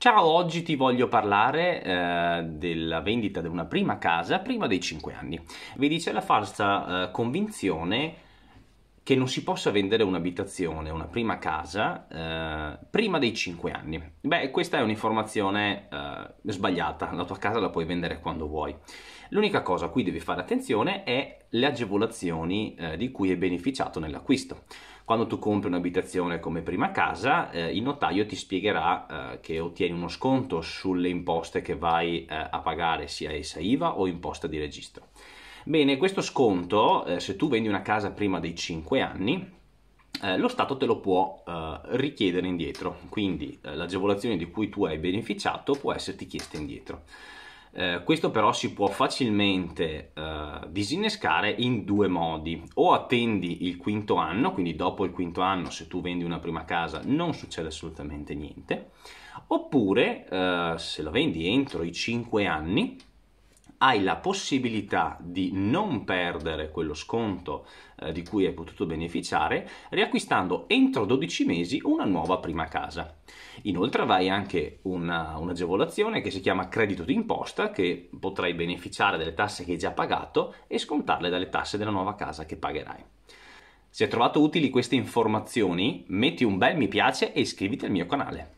Ciao, oggi ti voglio parlare eh, della vendita di una prima casa prima dei 5 anni. Vi dice la falsa eh, convinzione che non si possa vendere un'abitazione, una prima casa, eh, prima dei 5 anni. Beh, questa è un'informazione eh, sbagliata, la tua casa la puoi vendere quando vuoi. L'unica cosa a cui devi fare attenzione è le agevolazioni eh, di cui è beneficiato nell'acquisto. Quando tu compri un'abitazione come prima casa, eh, il notaio ti spiegherà eh, che ottieni uno sconto sulle imposte che vai eh, a pagare, sia essa IVA o imposta di registro. Bene, questo sconto, eh, se tu vendi una casa prima dei 5 anni, eh, lo Stato te lo può eh, richiedere indietro, quindi eh, l'agevolazione di cui tu hai beneficiato può esserti chiesta indietro. Eh, questo però si può facilmente eh, disinnescare in due modi, o attendi il quinto anno, quindi dopo il quinto anno se tu vendi una prima casa non succede assolutamente niente, oppure se la vendi entro i 5 anni hai la possibilità di non perdere quello sconto eh, di cui hai potuto beneficiare riacquistando entro 12 mesi una nuova prima casa. Inoltre avrai anche una, un'agevolazione che si chiama credito d'imposta che potrai beneficiare delle tasse che hai già pagato e scontarle dalle tasse della nuova casa che pagherai. Se hai trovato utili queste informazioni, metti un bel mi piace e iscriviti al mio canale.